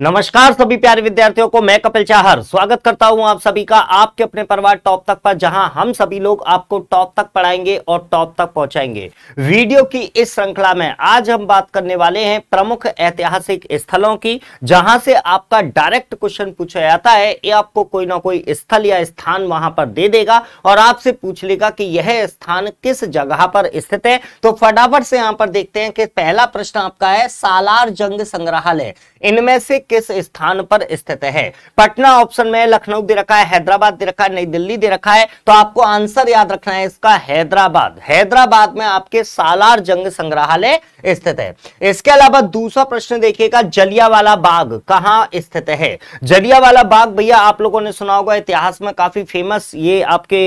नमस्कार सभी प्यारे विद्यार्थियों को मैं कपिल चाहर स्वागत करता हूं आप सभी का आपके अपने परिवार टॉप तक पर जहां हम सभी लोग आपको टॉप तक पढ़ाएंगे और टॉप तक पहुंचाएंगे वीडियो की इस श्रृंखला में आज हम बात करने वाले हैं प्रमुख ऐतिहासिक स्थलों की जहां से आपका डायरेक्ट क्वेश्चन पूछा जाता है ये आपको कोई ना कोई स्थल या स्थान वहां पर दे देगा और आपसे पूछ लेगा कि यह स्थान किस जगह पर स्थित है तो फटाफट से यहाँ पर देखते हैं कि पहला प्रश्न आपका है सालार जंग संग्रहालय इनमें से किस स्थान पर स्थित है पटना ऑप्शन में लखनऊ दे रखा है हैदराबाद दे रखा है नई दिल्ली दे रखा है तो आपको आंसर याद रखना है इसका हैदराबाद हैदराबाद में आपके सालार जंग संग्रहालय स्थित है इसके अलावा दूसरा प्रश्न देखिएगा जलियावाला बाग कहाँ स्थित है जलियावाला बाग भैया आप लोगों ने सुना होगा इतिहास में काफी फेमस ये आपके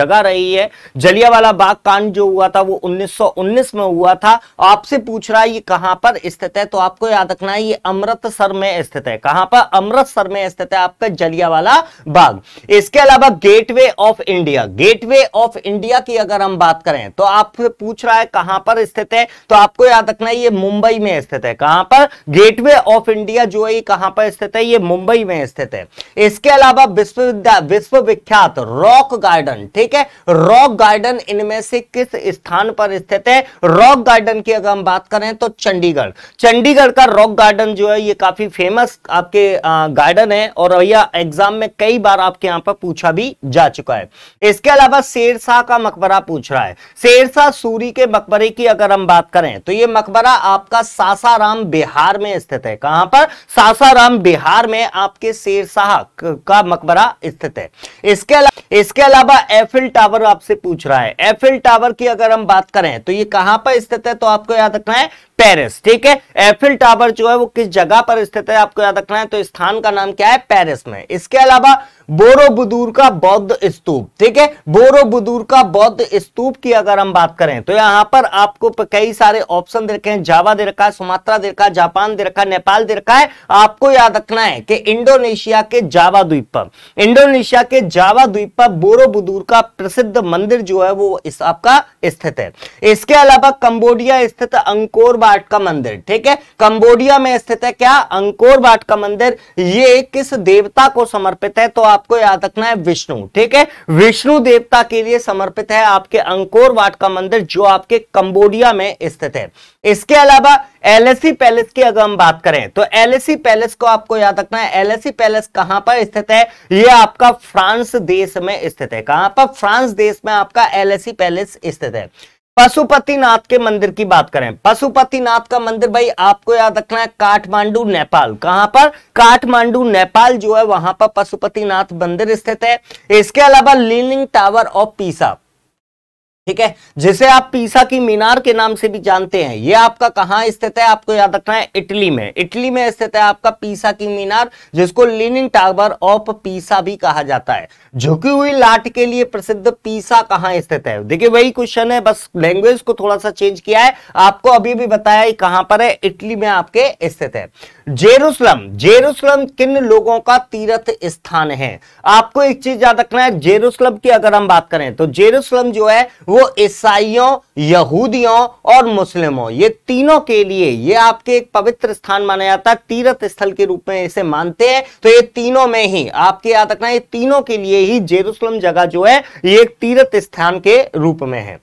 जगह रही है जलियावाला बाग कांड जो हुआ था वो 1919 में हुआ था आपसे पूछ रहा है ये कहां पर स्थित है तो आपको याद रखना है ये अमृतसर में स्थित है कहां पर अमृतसर में स्थित है आपका जलियावाला बाग इसके अलावा Gateway of India Gateway of India की अगर हम बात करें तो आप पूछ रहा है कहां पर स्थित है तो आपको याद रखना है ये मुंबई में स्थित है कहां पर गेटवे ऑफ इंडिया जो है कहां पर स्थित है ये मुंबई में स्थित है इसके अलावा विश्वविद्यालय विश्वविख्यात रॉक गार्डन ठीक है रॉक गार्डन इनमें से किस स्थान पर स्थित है रॉक गार्डन की अगर हम बात करें तो चंडीगढ़ चंडीगढ़ का रॉक गार्डन जो है ये काफी फेमस फेमस आपके गार्डन है और भैया एग्जाम में कई बार आपके यहाँ पर पूछा भी जा चुका है इसके अलावा शेरशाह का मकबरा पूछ रहा है शेरशाह सूरी के मकबरे की अगर हम बात करें तो ये मकबरा आपका सासाराम बिहार में स्थित है कहां पर सासाराम बिहार में आपके शेरशाह का मकबरा स्थित है इसके अलावा इसके अलावा एफिल टावर आपसे पूछ रहा है एफिल टावर की अगर हम बात करें तो ये कहां पर स्थित है तो आपको याद रखना है पेरिस ठीक है एफिल टावर जो है वो किस जगह पर स्थित है आपको याद रखना है तो स्थान का नाम क्या है पेरिस में इसके अलावा बोरोबुदूर का बौद्ध स्तूप ठीक है बोरोबुदूर का बौद्ध स्तूप की अगर हम बात करें तो यहां पर आपको कई सारे ऑप्शन दे रखे हैं जावा दे रखा है सुमात्रा दे रखा है जापान दे रखा है नेपाल दे रखा है आपको याद रखना है कि इंडोनेशिया के जावा द्वीप पर इंडोनेशिया के जावा द्वीप पर बोरोबुदूर का प्रसिद्ध मंदिर जो है वो इस आपका स्थित है इसके अलावा कंबोडिया स्थित अंकोर बाट का मंदिर ठीक है कंबोडिया में स्थित है क्या अंकोर बाट का मंदिर ये किस देवता को समर्पित है तो आप आपको याद रखना है विष्णु ठीक है विष्णु देवता के लिए समर्पित है आपके अंकोर वाट का मंदिर जो आपके कंबोडिया में स्थित है इसके अलावा एलएसी पैलेस की अगर हम बात करें तो एलएसी पैलेस को आपको याद रखना है एलएसी पैलेस कहां पर स्थित है यह आपका फ्रांस देश में स्थित है कहां पर फ्रांस देश में आपका एलएसी पैलेस स्थित है पशुपतिनाथ के मंदिर की बात करें पशुपतिनाथ का मंदिर भाई आपको याद रखना है काठमांडू नेपाल कहां पर काठमांडू नेपाल जो है वहां पर पशुपतिनाथ मंदिर स्थित है इसके अलावा लीनिंग टावर ऑफ पीसा ठीक है जिसे आप पीसा की मीनार के नाम से भी जानते हैं ये आपका कहां स्थित है आपको याद रखना है इटली में इटली में स्थित है आपका पीसा की मीनार जिसको लिनिन टावर ऑफ पीसा भी कहा जाता है झुकी हुई लाट के लिए प्रसिद्ध पीसा कहाँ स्थित है देखिए वही क्वेश्चन है बस लैंग्वेज को थोड़ा सा चेंज किया है आपको अभी भी बताया कहां पर है इटली में आपके स्थित है जेरूसलम जेरूसलम किन लोगों का तीर्थ स्थान है आपको एक चीज याद रखना है जेरूसलम की अगर हम बात करें तो जेरूसलम जो है वो ईसाइयों यहूदियों और मुस्लिमों ये तीनों के लिए ये आपके एक पवित्र स्थान माना जाता है तीर्थ स्थल के रूप में इसे मानते हैं तो ये तीनों में ही आपके याद रखना ये तीनों के लिए ही जेरूसलम जगह जो है ये एक तीर्थ स्थान के रूप में है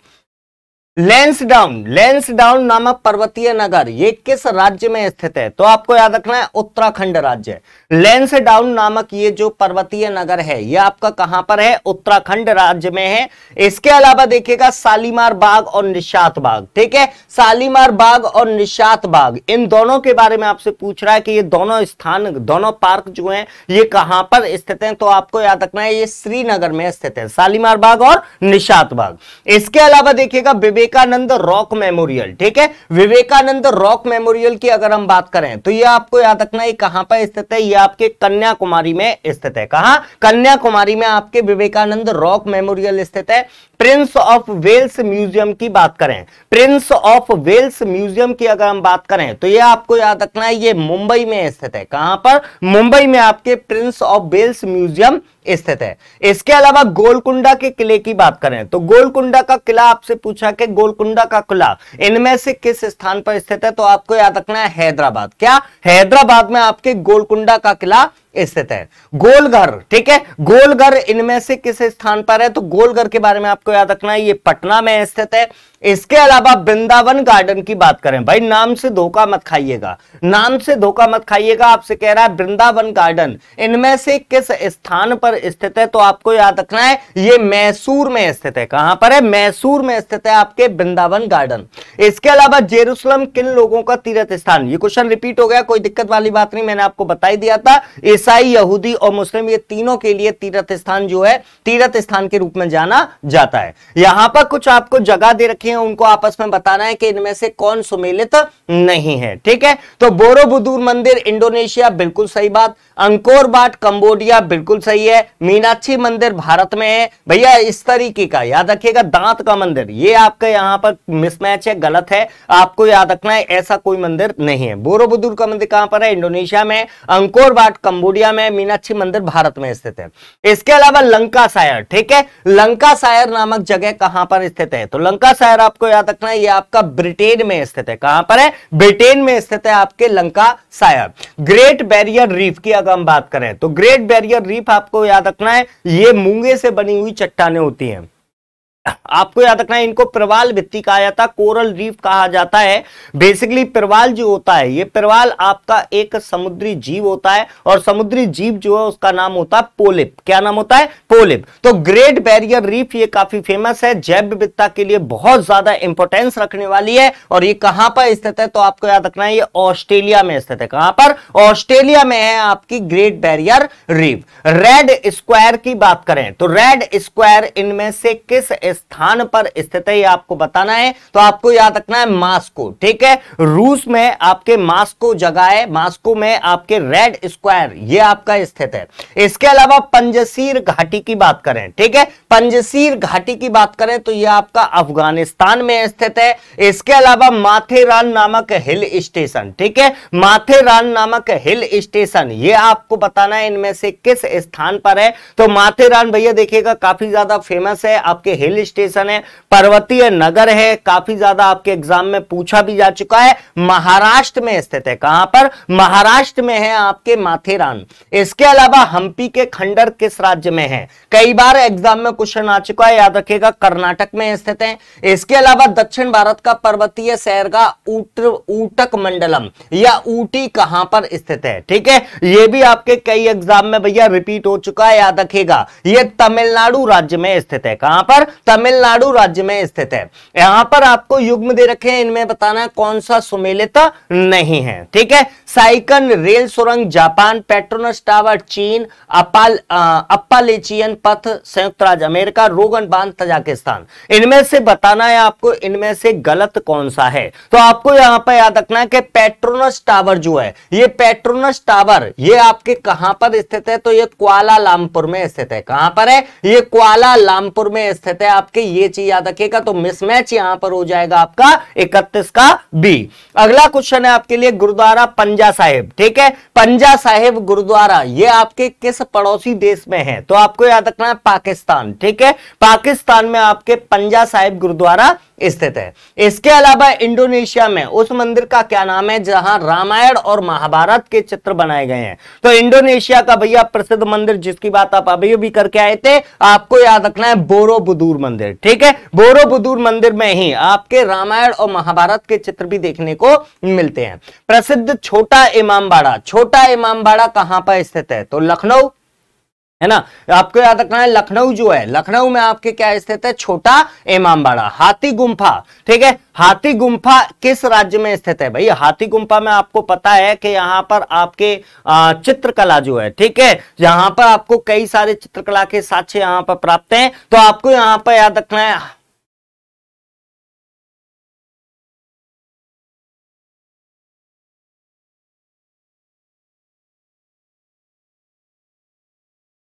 लेंसडाउन लेंसडाउन नामक पर्वतीय नगर ये किस राज्य में स्थित है तो आपको याद रखना है उत्तराखंड राज्य लेंसडाउन नामक ये जो पर्वतीय नगर है ये आपका कहां पर है उत्तराखंड राज्य में है इसके अलावा देखिएगा सालीमार बाग और निशात बाग ठीक है सालीमार बाग और निशात बाग इन दोनों के बारे में आपसे पूछ रहा है कि ये दोनों स्थान दोनों पार्क जो है ये कहां पर स्थित है तो आपको याद रखना है ये श्रीनगर में स्थित है सालीमार बाग और निशात बाग इसके अलावा देखिएगा विवेक विवेकानंद रॉक मेमोरियल ठीक है विवेकानंद रॉक मेमोरियल की अगर हम बात करें तो ये आपको याद रखना है कहां पर स्थित है ये आपके कन्याकुमारी में स्थित है कहा कन्याकुमारी में आपके विवेकानंद रॉक मेमोरियल स्थित है प्रिंस ऑफ वेल्स म्यूजियम की बात करें प्रिंस ऑफ वेल्स म्यूजियम की अगर हम बात करें तो ये आपको याद रखना है ये मुंबई में स्थित है कहां पर मुंबई में आपके प्रिंस ऑफ वेल्स म्यूजियम स्थित है इसके अलावा गोलकुंडा के किले की बात करें तो गोलकुंडा का किला आपसे पूछा कि गोलकुंडा का किला इनमें से किस स्थान पर स्थित है तो आपको याद रखना है हैदराबाद क्या हैदराबाद में आपके गोलकुंडा का किला स्थित है गोलघर ठीक है गोलघर इनमें से किस स्थान पर है तो गोलघर के बारे में आपको याद रखना है ये पटना में स्थित है इसके अलावा वृंदावन गार्डन की बात करें भाई नाम से धोखा मत खाइएगा नाम से धोखा मत खाइएगा आपसे कह रहा है वृंदावन गार्डन इनमें से किस स्थान पर स्थित है तो आपको याद रखना है ये मैसूर में स्थित है कहां पर है मैसूर में स्थित है आपके वृंदावन गार्डन इसके अलावा जेरूसलम किन लोगों का तीर्थ स्थान ये क्वेश्चन रिपीट हो गया कोई दिक्कत वाली बात नहीं मैंने आपको बताई दिया था ईसाई यहूदी और मुस्लिम ये तीनों के लिए तीर्थ स्थान जो है तीर्थ स्थान के रूप में जाना जाता है यहां पर कुछ आपको जगह दे रखी साथी हैं उनको आपस में बताना है कि इनमें से कौन सुमेलित नहीं है ठीक है तो बोरोबुदूर मंदिर इंडोनेशिया बिल्कुल सही बात अंकोर बाट कंबोडिया बिल्कुल सही है मीनाक्षी मंदिर भारत में है भैया इस तरीके का याद रखिएगा दांत का मंदिर ये आपका यहां पर मिसमैच है गलत है आपको याद रखना है ऐसा कोई मंदिर नहीं है बोरोबुदूर का मंदिर कहां पर है इंडोनेशिया में अंकोर बाट कंबोडिया में मीनाक्षी मंदिर भारत में स्थित है इसके अलावा लंका सायर ठीक है लंका सायर नामक जगह कहां पर स्थित है तो लंका शहर आपको याद रखना है ये आपका ब्रिटेन में स्थित है कहां पर है ब्रिटेन में स्थित है आपके लंका शायर ग्रेट बैरियर रीफ की अगर हम बात करें तो ग्रेट बैरियर रीफ आपको याद रखना है ये मूंगे से बनी हुई चट्टाने होती हैं आपको याद रखना है इनको प्रवाल भित्ती कहा जाता है कोरल रीफ कहा जाता है बेसिकली प्रवाल जो होता है ये प्रवाल आपका एक समुद्री जीव होता है और समुद्री जीव जो है उसका नाम होता है पोलिप क्या नाम होता है पोलिप तो ग्रेट बैरियर रीफ ये काफी फेमस है जैव विविधता के लिए बहुत ज्यादा इंपोर्टेंस रखने वाली है और ये कहां पर स्थित है तो आपको याद रखना है ये ऑस्ट्रेलिया में स्थित है कहां पर ऑस्ट्रेलिया में है आपकी Great Barrier Reef Red Square की बात करें तो रेड स्क्वायर इनमें से किस स्थान पर स्थित है आपको बताना है तो आपको याद रखना है मास्को ठीक है रूस में आपके मास्को जगह है मास्को में आपके रेड स्क्वायर ये आपका स्थित है इसके अलावा पंजसीर घाटी की बात करें ठीक है पंजसीर घाटी की बात करें तो यह आपका अफगानिस्तान में स्थित है इसके अलावा माथेरान नामक हिल स्टेशन ठीक है माथेरान नामक हिल स्टेशन ये आपको बताना है इनमें से किस स्थान पर है तो माथेरान भैया देखिएगा काफी ज्यादा फेमस है आपके हिल स्टेशन है पर्वतीय नगर है काफी ज्यादा आपके एग्जाम में पूछा भी जा चुका है महाराष्ट्र में स्थित है कहां पर महाराष्ट्र में है आपके माथेरान इसके अलावा हम्पी के खंडर किस राज्य में है कई बार एग्जाम में क्वेश्चन आ चुका है याद रखेगा कर्नाटक में स्थित है इसके अलावा दक्षिण भारत का पर्वतीय शहर का ऊटक मंडलम या ऊटी कहां पर स्थित है ठीक है यह भी आपके कई एग्जाम में भैया रिपीट हो चुका है याद रखेगा यह तमिलनाडु राज्य में स्थित है कहां पर तमिलनाडु राज्य में स्थित है यहां पर आपको युग्म दे रखे हैं इनमें बताना कौन सा सुमेलित नहीं है ठीक है साइकन रेल सुरंग जापान पेट्रोनस टावर चीन अपाल अपालेचियन पथ संयुक्त राज्य अमेरिका रोगन बांध तजाकिस्तान इनमें से बताना है आपको इनमें से गलत कौन सा है तो आपको यहां पर याद रखना है कि पेट्रोनस टावर जो है ये पेट्रोनस टावर ये आपके कहां पर स्थित है तो ये क्वाला लामपुर में स्थित है कहां पर है ये क्वाला लामपुर में स्थित है आप आपके ये चीज याद रखेगा तो मिसमैच यहां पर हो जाएगा आपका इकतीस का बी अगला क्वेश्चन है आपके लिए गुरुद्वारा पंजा साहिब ठीक है पंजा साहिब गुरुद्वारा ये आपके किस पड़ोसी देश में है तो आपको याद रखना है पाकिस्तान ठीक है पाकिस्तान में आपके पंजा साहिब गुरुद्वारा स्थित है इसके अलावा इंडोनेशिया में उस मंदिर का क्या नाम है जहां रामायण और महाभारत के चित्र बनाए गए हैं तो इंडोनेशिया का भैया प्रसिद्ध मंदिर जिसकी बात आप अभी भी करके आए थे आपको याद रखना है बोरोबुदूर मंदिर ठीक है बोरोबुदूर मंदिर में ही आपके रामायण और महाभारत के चित्र भी देखने को मिलते हैं प्रसिद्ध छोटा इमामबाड़ा छोटा इमामबाड़ा कहां पर स्थित है तो लखनऊ है ना आपको याद रखना है लखनऊ जो है लखनऊ में आपके क्या स्थित है छोटा इमामबाड़ा हाथी गुम्फा ठीक है हाथी गुम्फा किस राज्य में स्थित है भाई हाथी गुम्फा में आपको पता है कि यहाँ पर आपके चित्रकला जो है ठीक है यहाँ पर आपको कई सारे चित्रकला के साक्ष्य यहाँ पर प्राप्त हैं तो आपको यहाँ पर याद रखना है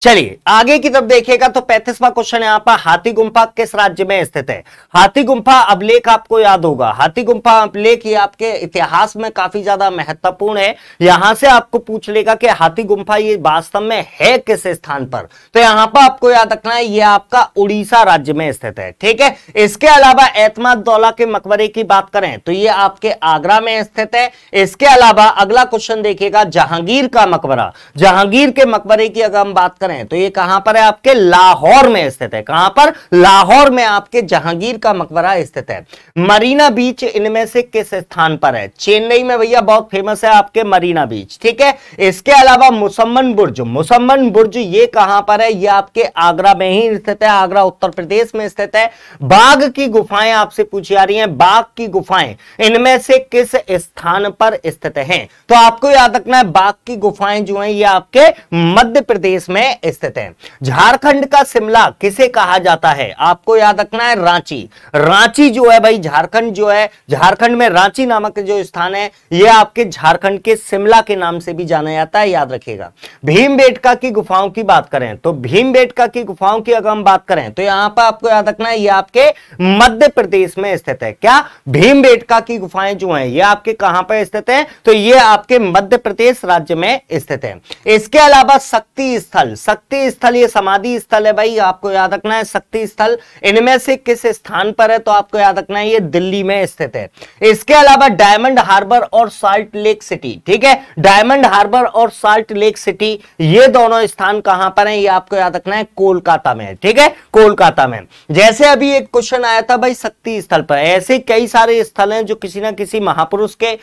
चलिए आगे की तरफ देखिएगा तो पैंतीसवा क्वेश्चन यहाँ पर हाथी गुंफा किस राज्य में स्थित है हाथी गुम्फा अभिलेख आपको याद होगा हाथी गुम्फा अभिलेख ये आपके इतिहास में काफी ज्यादा महत्वपूर्ण है यहां से आपको पूछ लेगा कि हाथी गुम्फा ये वास्तव में है किस स्थान पर तो यहां पर आपको याद रखना है ये आपका उड़ीसा राज्य में स्थित है ठीक है इसके अलावा एतमाद दौला के मकबरे की बात करें तो ये आपके आगरा में स्थित है इसके अलावा अगला क्वेश्चन देखिएगा जहांगीर का मकबरा जहांगीर के मकबरे की अगर हम बात करें करें तो ये कहां पर है आपके लाहौर में स्थित है कहां पर लाहौर में आपके जहांगीर का मकबरा स्थित है मरीना बीच इनमें से किस स्थान पर है चेन्नई में भैया बहुत फेमस है आपके मरीना बीच ठीक है इसके अलावा मुसम्मन बुर्ज मुसम्मन बुर्ज ये कहां पर है ये आपके आगरा में ही स्थित है आगरा उत्तर प्रदेश में स्थित है बाघ की गुफाएं आपसे पूछी जा रही है बाघ की गुफाएं इनमें से किस स्थान पर स्थित है तो आपको याद रखना है बाघ की गुफाएं जो है ये आपके मध्य प्रदेश में स्थित है झारखंड का शिमला किसे कहा जाता है आपको याद रखना है रांची रांची जो है भाई झारखंड जो है झारखंड में रांची नामक जो स्थान है यह आपके झारखंड के शिमला के नाम से भी जाना जाता है याद रखिएगा भीम की गुफाओं की बात करें तो भीम की गुफाओं की अगर हम बात करें तो यहां पर आपको याद रखना है यह आपके मध्य प्रदेश में स्थित है क्या भीम की गुफाएं जो है यह आपके कहां पर स्थित है तो यह आपके मध्य प्रदेश राज्य में स्थित है इसके अलावा शक्ति स्थल शक्ति स्थल ये समाधि स्थल है भाई आपको याद रखना है शक्ति स्थल इनमें से किस स्थान पर है तो आपको याद रखना है ये दिल्ली में स्थित है इसके अलावा डायमंड हार्बर और साल्ट लेक सिटी ठीक है डायमंड हार्बर और साल्ट लेक सिटी ये दोनों स्थान कहां पर है ये आपको याद रखना है कोलकाता में ठीक है कोलकाता में जैसे अभी एक क्वेश्चन आया था भाई शक्ति स्थल पर ऐसे कई सारे स्थल हैं जो किसी ना किसी महापुरुष के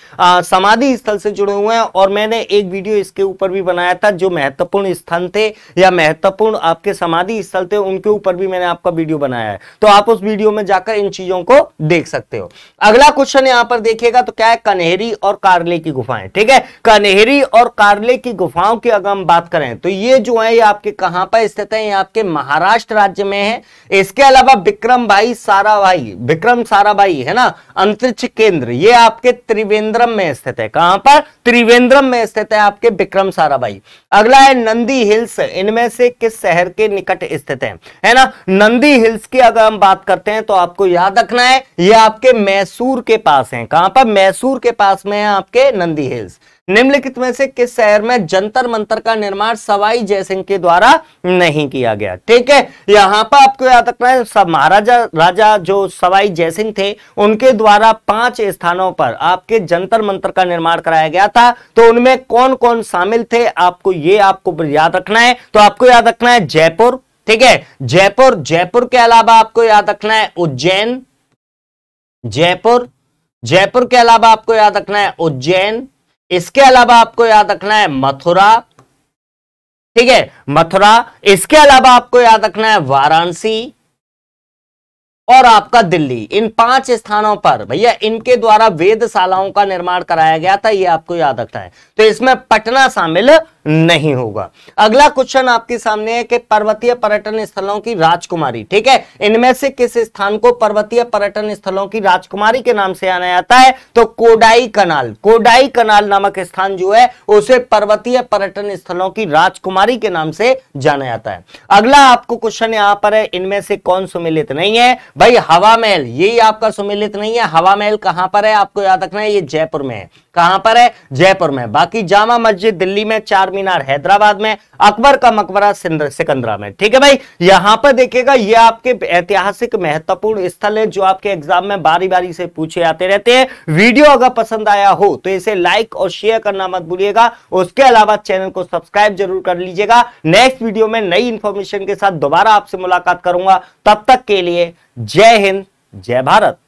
समाधि स्थल से जुड़े हुए हैं और मैंने एक वीडियो इसके ऊपर भी बनाया था जो महत्वपूर्ण स्थान थे या महत्वपूर्ण आपके समाधि स्थल थे उनके ऊपर भी मैंने आपका वीडियो बनाया है तो आप उस वीडियो में जाकर इन चीजों को देख सकते हो अगला क्वेश्चन यहाँ पर देखिएगा तो क्या है कन्हेरी और कारले की गुफाएं ठीक है कन्हेरी और कारले की गुफाओं की अगर हम बात करें तो ये जो है ये आपके कहां पर स्थित है ये आपके महाराष्ट्र राज्य में है इसके अलावा विक्रम भाई सारा भाई विक्रम सारा भाई है ना अंतरिक्ष केंद्र ये आपके त्रिवेंद्रम में स्थित है कहां पर त्रिवेंद्रम में स्थित है आपके विक्रम सारा भाई अगला है नंदी हिल्स इनमें से किस शहर के निकट स्थित है है ना नंदी हिल्स की अगर हम बात करते हैं तो आपको याद रखना है ये आपके मैसूर के पास है कहां पर मैसूर के पास में है आपके नंदी हिल्स निम्नलिखित में से किस शहर में जंतर मंतर का निर्माण सवाई जयसिंह के द्वारा नहीं किया गया ठीक है यहां पर आपको याद रखना है सब महाराजा राजा जो सवाई जयसिंह थे उनके द्वारा पांच स्थानों पर आपके जंतर मंतर का निर्माण कराया गया था तो उनमें कौन कौन शामिल थे आपको ये आपको याद रखना है तो आपको याद रखना है जयपुर ठीक है जयपुर जयपुर के अलावा आपको याद रखना है उज्जैन जयपुर जयपुर के अलावा आपको याद रखना है उज्जैन इसके अलावा आपको याद रखना है मथुरा ठीक है मथुरा इसके अलावा आपको याद रखना है वाराणसी और आपका दिल्ली इन पांच स्थानों पर भैया इनके द्वारा वेदशालाओं का निर्माण कराया गया था ये आपको याद रखना है तो इसमें पटना शामिल नहीं होगा अगला क्वेश्चन आपके सामने है कि पर्वतीय पर्यटन स्थलों की राजकुमारी ठीक है इनमें से किस स्थान को पर्वतीय पर्यटन स्थलों की राजकुमारी के नाम से आना जाता है तो कोडाई कनाल कोडाई कनाल नामक स्थान जो है उसे पर्वतीय पर्यटन स्थलों की राजकुमारी के नाम से जाना जाता है अगला आपको क्वेश्चन यहां पर है इनमें से कौन सुमिलित नहीं है भाई हवा महल यही आपका सुमिलित नहीं है हवा महल कहां पर है आपको याद रखना है ये जयपुर में है कहां पर है जयपुर में बाकी जामा मस्जिद दिल्ली में चार मीनार हैदराबाद में अकबर का मकबरा सिकंदरा में ठीक है भाई यहां पर देखिएगा ये आपके ऐतिहासिक महत्वपूर्ण स्थल है जो आपके एग्जाम में बारी बारी से पूछे आते रहते हैं वीडियो अगर पसंद आया हो तो इसे लाइक और शेयर करना मत भूलिएगा उसके अलावा चैनल को सब्सक्राइब जरूर कर लीजिएगा नेक्स्ट वीडियो में नई इंफॉर्मेशन के साथ दोबारा आपसे मुलाकात करूंगा तब तक के लिए जय हिंद जय भारत